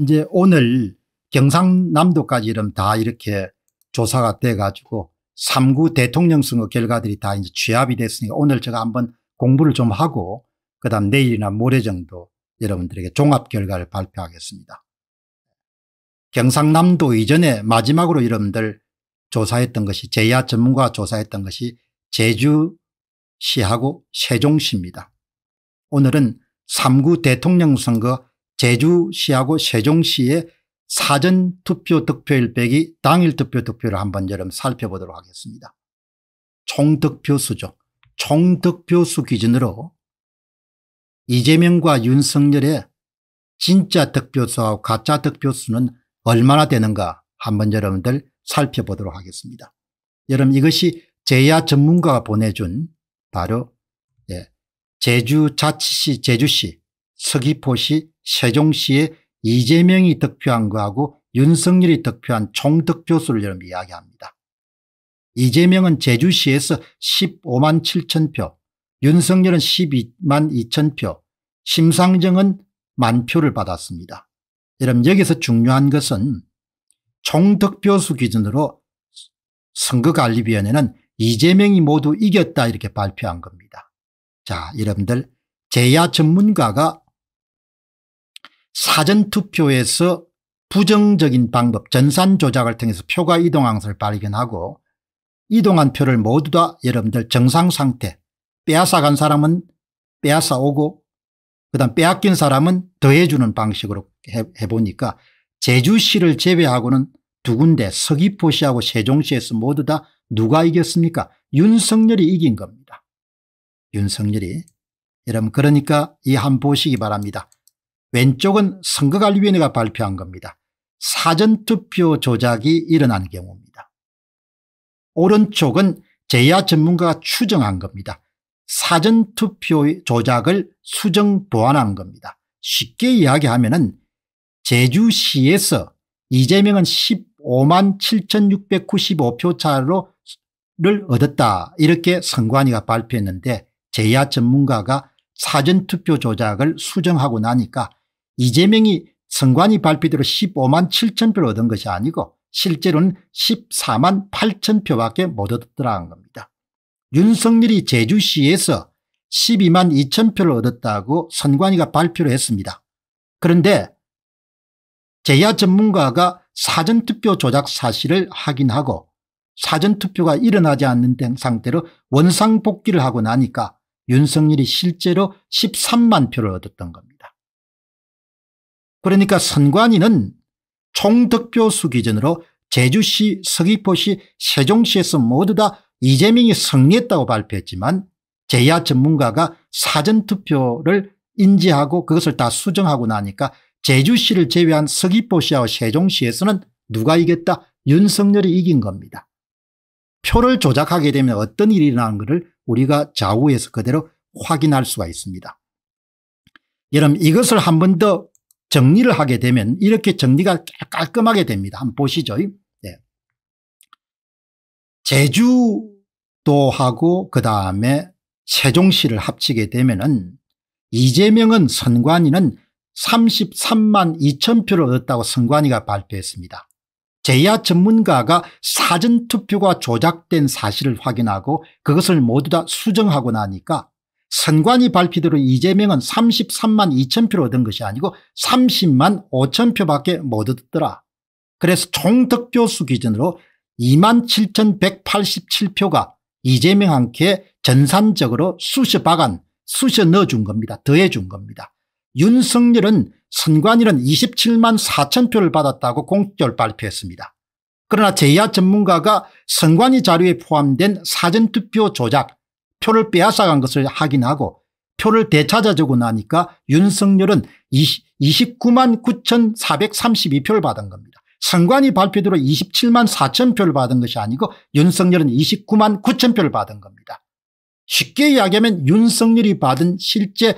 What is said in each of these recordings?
이제 오늘 경상남도까지 이러면 다 이렇게 조사가 돼 가지고 3구 대통령 선거 결과들이 다 이제 취합이 됐으니까 오늘 제가 한번 공부를 좀 하고 그다음 내일이나 모레 정도 여러분들에게 종합 결과를 발표하겠습니다. 경상남도 이전에 마지막으로 여러분들 조사했던 것이 제야 전문가 조사했던 것이 제주시하고 세종시입니다. 오늘은 3구 대통령 선거 제주시하고 세종시의 사전투표 득표일 빼기 당일 득표 득표를 한번 여러분 살펴보도록 하겠습니다. 총득표수죠. 총득표수 기준으로 이재명과 윤석열의 진짜 득표수와 가짜 득표수는 얼마나 되는가 한번 여러분들 살펴보도록 하겠습니다. 여러분 이것이 제야 전문가가 보내준 바로 예, 제주자치시 제주시 서귀포시 세종시에 이재명이 득표한 거하고 윤석열이 득표한 총득표수를 여러분 이야기합니다. 이재명은 제주시에서 15만 7천 표, 윤석열은 12만 2천 표, 심상정은 만 표를 받았습니다. 여러분 여기서 중요한 것은 총득표수 기준으로 선거관리위원회는 이재명이 모두 이겼다 이렇게 발표한 겁니다. 자 여러분들 제야 전문가가 사전투표에서 부정적인 방법 전산 조작을 통해서 표가 이동한 것을 발견하고 이동한 표를 모두 다 여러분들 정상상태 빼앗아간 사람은 빼앗아오고 그 다음 빼앗긴 사람은 더해주는 방식으로 해, 보니까 제주시를 제외하고는 두 군데 서귀포시하고 세종시에서 모두 다 누가 이겼습니까 윤석열이 이긴 겁니다 윤석열이 여러분 그러니까 이한번 보시기 바랍니다 왼쪽은 선거관리위원회가 발표한 겁니다. 사전투표 조작이 일어난 경우입니다. 오른쪽은 재야 전문가가 추정한 겁니다. 사전투표 조작을 수정 보완한 겁니다. 쉽게 이야기하면 은 제주시에서 이재명은 15만 7695표 차로를 얻었다 이렇게 선관위가 발표했는데 재야 전문가가 사전투표 조작을 수정하고 나니까 이재명이 선관위 발표대로 15만 7천 표를 얻은 것이 아니고 실제로는 14만 8천 표밖에 못 얻었더라는 겁니다. 윤석열이 제주시에서 12만 2천 표를 얻었다고 선관위가 발표를 했습니다. 그런데 제야 전문가가 사전투표 조작 사실을 확인하고 사전투표가 일어나지 않는 상태로 원상복귀를 하고 나니까 윤석열이 실제로 13만 표를 얻었던 겁니다. 그러니까 선관위는 총득표수 기준으로 제주시 서귀포시 세종시에서 모두 다 이재명이 승리했다고 발표했지만 제야 전문가가 사전투표를 인지하고 그것을 다 수정하고 나니까 제주시를 제외한 서귀포시와 세종시에서는 누가 이겼다 윤석열이 이긴 겁니다. 표를 조작하게 되면 어떤 일이 일어나는 것을 우리가 좌우에서 그대로 확인할 수가 있습니다. 여러분 이것을 한번더 정리를 하게 되면 이렇게 정리가 깔끔하게 됩니다. 한번 보시죠. 네. 제주도하고 그 다음에 세종시를 합치게 되면 은 이재명은 선관위는 33만 2천 표를 얻었다고 선관위가 발표했습니다. 제야 전문가가 사전투표가 조작된 사실을 확인하고 그것을 모두 다 수정하고 나니까 선관위 발표대로 이재명은 33만 2천 표를 얻은 것이 아니고 30만 5천 표밖에 못 얻었더라. 그래서 총득표수 기준으로 2만 7,187표가 이재명한테 전산적으로 수셔 박은 수셔 넣어준 겁니다. 더해준 겁니다. 윤석열은 선관위는 27만 4천 표를 받았다고 공식적 발표했습니다. 그러나 제야 전문가가 선관위 자료에 포함된 사전투표 조작 표를 빼앗아간 것을 확인하고 표를 되찾아주고 나니까 윤석열은 20, 29만 9,432표를 받은 겁니다. 선관위 발표대로 27만 4천 표를 받은 것이 아니고 윤석열은 29만 9천 표를 받은 겁니다. 쉽게 이야기하면 윤석열이 받은 실제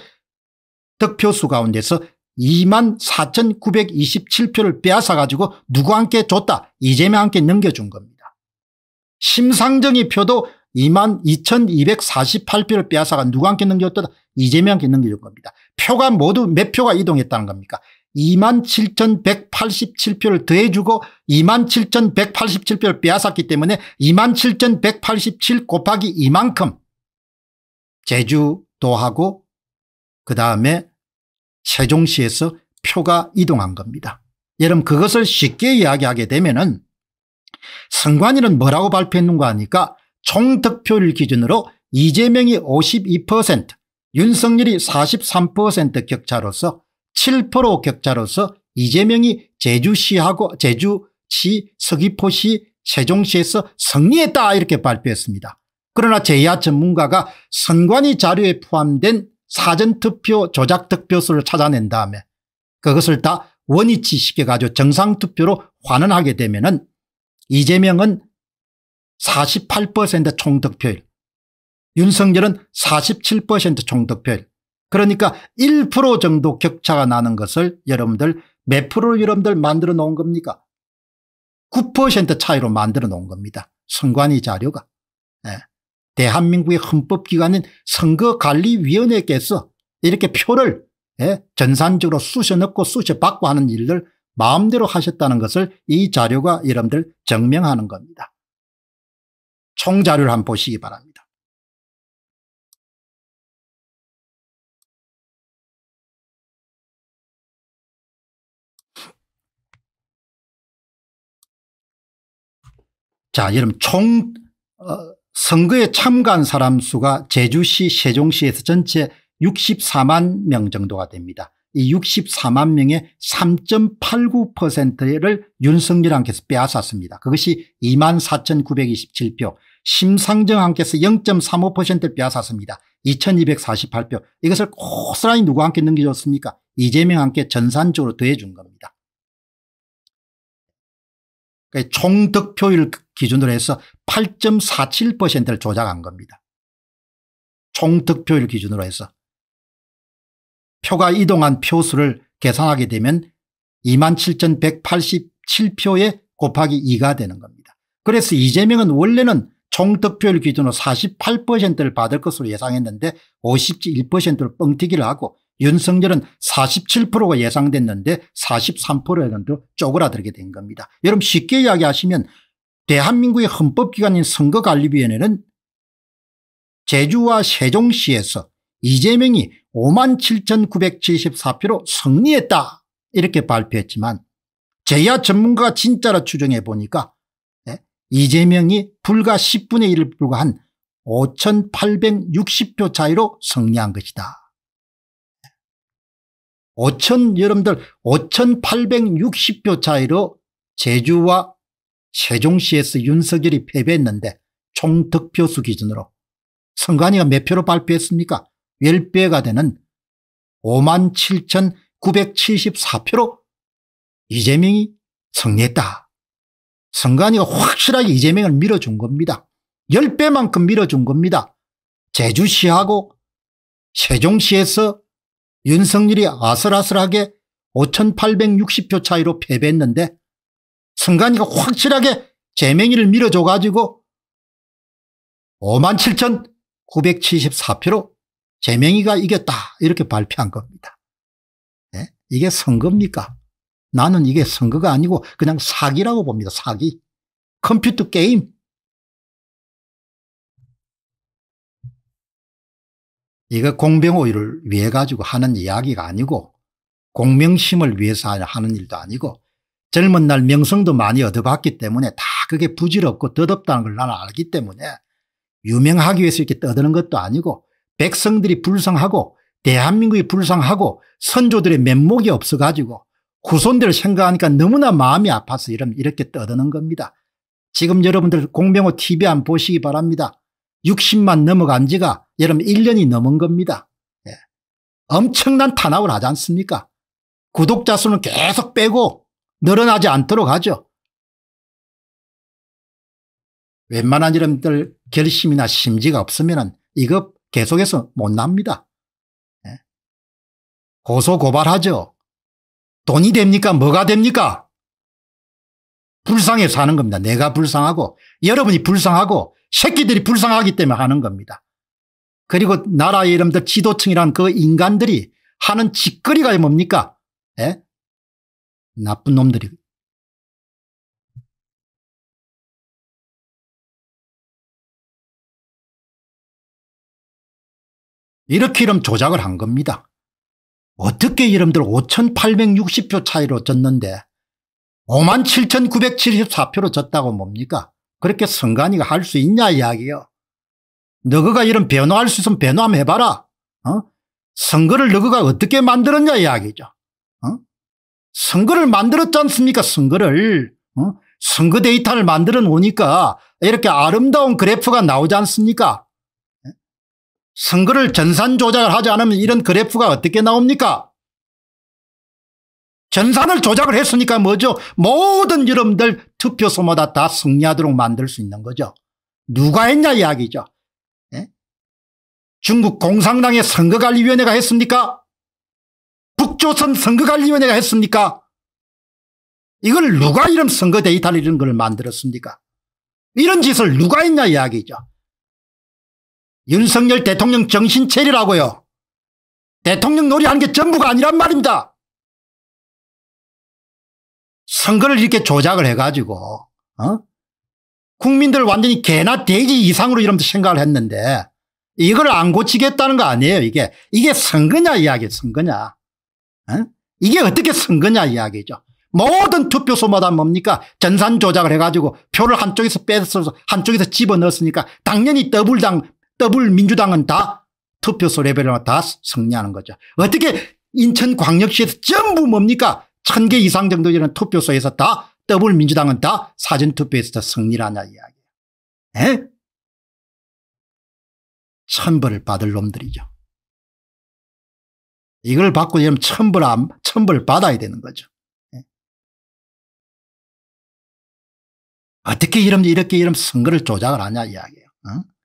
득표수 가운데서 2만 4,927표를 빼앗아 가지고 누구한테 줬다 이재명한테 넘겨준 겁니다. 심상정의 표도 2만 2248표를 빼앗아간 누가 함께 넘겼다 이재명께 넘겨준 겁니다. 표가 모두 몇 표가 이동했다는 겁니까 2만 7187표를 더해주고 2만 7187표를 빼앗았기 때문에 2만 7187 곱하기 이만큼 제주도하고 그 다음에 세종시에서 표가 이동한 겁니다. 여러분 그것을 쉽게 이야기하게 되면 은 선관위는 뭐라고 발표했는가 하니까 총득표율 기준으로 이재명이 52% 윤석열이 43% 격차로서 7% 격차로서 이재명이 제주시하고 제주시 서귀포시 세종시에서 승리했다 이렇게 발표했습니다. 그러나 제야 전문가가 선관위 자료에 포함된 사전투표 조작득표수를 찾아낸 다음에 그것을 다 원위치 시켜가지고 정상투표로 환원하게 되면 은 이재명은 48% 총득표율 윤석열은 47% 총득표율 그러니까 1% 정도 격차가 나는 것을 여러분들 몇 프로를 여러분들 만들어 놓은 겁니까 9% 차이로 만들어 놓은 겁니다 선관위 자료가 네. 대한민국의 헌법기관인 선거관리위원회께서 이렇게 표를 예, 전산적으로 쑤셔넣고 쑤셔받고 하는 일들 마음대로 하셨다는 것을 이 자료가 여러분들 증명하는 겁니다. 총자료를 한 번 보시기 바랍니다. 자, 여러분 총 어, 선거에 참가한 사람 수가 제주시 세종시에서 전체 64만 명 정도가 됩니다. 이 64만 명의 3.89%를 윤석열한테서 빼앗았습니다. 그것이 2만 4,927표 심상정함께서 0.35%를 빼앗았습니다. 2248표 이것을 고스란히 누구 함께 넘겨줬습니까 이재명 함께 전산적으로 더해준 겁니다. 그러니까 총 득표율 기준으로 해서 8.47%를 조작한 겁니다. 총 득표율 기준으로 해서 표가 이동한 표수를 계산하게 되면 27,187표에 곱하기 2가 되는 겁니다. 그래서 이재명은 원래는 총 득표율 기준으로 48%를 받을 것으로 예상했는데 51%로 뻥튀기를 하고 윤석열은 47%가 예상됐는데 43%로 쪼그라들게 된 겁니다. 여러분 쉽게 이야기하시면 대한민국의 헌법기관인 선거관리위원회는 제주와 세종시에서 이재명이 5만 7,974표로 승리했다 이렇게 발표했지만 제야 전문가가 진짜로 추정해 보니까 이재명이 불과 10분의 1을 불과한 5,860표 차이로 승리한 것이다. 5천 여러분들 5,860표 차이로 제주와 세종시에서 윤석열이 패배했는데 총 득표수 기준으로 선관위가 몇 표로 발표했습니까? 10배가 되는 57,974표로 이재명이 승리했다. 선관위가 확실하게 이재명을 밀어준 겁니다. 10배만큼 밀어준 겁니다. 제주시하고 세종시에서 윤석열이 아슬아슬하게 5860표 차이로 패배했는데 선관위가 확실하게 재명이를 밀어줘 가지고 57,974표로 재명이가 이겼다 이렇게 발표한 겁니다. 네? 이게 선거입니까? 나는 이게 선거가 아니고 그냥 사기라고 봅니다. 사기. 컴퓨터 게임. 이거 공병호의를 위해 가지고 하는 이야기가 아니고 공명심을 위해서 하는 일도 아니고 젊은 날 명성도 많이 얻어봤기 때문에 다 그게 부질없고 더덥다는 걸 나는 알기 때문에 유명하기 위해서 이렇게 떠드는 것도 아니고 백성들이 불쌍하고 대한민국이 불쌍하고 선조들의 면목이 없어가지고 후손들을 생각하니까 너무나 마음이 아파서 이러 이렇게 떠드는 겁니다. 지금 여러분들 공병호 TV 안 보시기 바랍니다. 60만 넘어간 지가 여러분 1년이 넘은 겁니다. 예. 엄청난 탄압을 하지 않습니까? 구독자 수는 계속 빼고 늘어나지 않도록 하죠. 웬만한 여러분들 결심이나 심지가 없으면 이거 계속해서 못 납니다. 예. 고소 고발하죠. 돈이 됩니까? 뭐가 됩니까? 불쌍해 사는 겁니다. 내가 불쌍하고 여러분이 불쌍하고 새끼들이 불쌍하기 때문에 하는 겁니다. 그리고 나라의 이름들 지도층이란 그 인간들이 하는 짓거리가 뭡니까? 에? 예? 나쁜 놈들이. 이렇게 이름 조작을 한 겁니다. 어떻게 이름들 5,860표 차이로 졌는데 57,974표로 졌다고 뭡니까? 그렇게 선관위가 할 수 있냐 이야기요. 너가 이런 변호할 수 있으면 변호 한 해봐라. 어? 선거를 너가 어떻게 만들었냐 이야기죠. 어? 선거를 만들었지 않습니까? 선거를. 어? 선거 데이터를 만들어 놓으니까 이렇게 아름다운 그래프가 나오지 않습니까? 선거를 전산 조작을 하지 않으면 이런 그래프가 어떻게 나옵니까? 전산을 조작을 했으니까 뭐죠? 모든 여러분들 투표소마다 다 승리하도록 만들 수 있는 거죠. 누가 했냐 이야기죠. 예? 중국 공산당의 선거관리위원회가 했습니까? 북조선 선거관리위원회가 했습니까? 이걸 누가 이런 선거 데이터를 이런 걸 만들었습니까? 이런 짓을 누가 했냐 이야기죠. 윤석열 대통령 정신 체리라고요. 대통령 놀이하는 게 전부가 아니란 말입니다. 선거를 이렇게 조작을 해가지고 어? 국민들 완전히 개나 돼지 이상으로 이런 생각을 했는데 이걸 안 고치겠다는 거 아니에요. 이게 이게 선거냐 이야기 선거냐. 어? 이게 어떻게 선거냐 이야기죠. 모든 투표소마다 뭡니까 전산 조작을 해가지고 표를 한쪽에서 뺏어서 한쪽에서 집어넣었으니까 당연히 더블당 더블 민주당은 다 투표소 레벨을다 승리하는 거죠. 어떻게 인천광역시에서 전부 뭡니까? 천 개 이상 정도 되는 투표소에서 다 더블 민주당은 다 사전투표에서 다 승리를 하냐 이야기. 에? 천벌을 받을 놈들이죠. 이걸 받고 되면 천벌, 천벌 받아야 되는 거죠. 에? 어떻게 이런, 이렇게 이런 선거를 조작을 하냐 이야기예요. 어?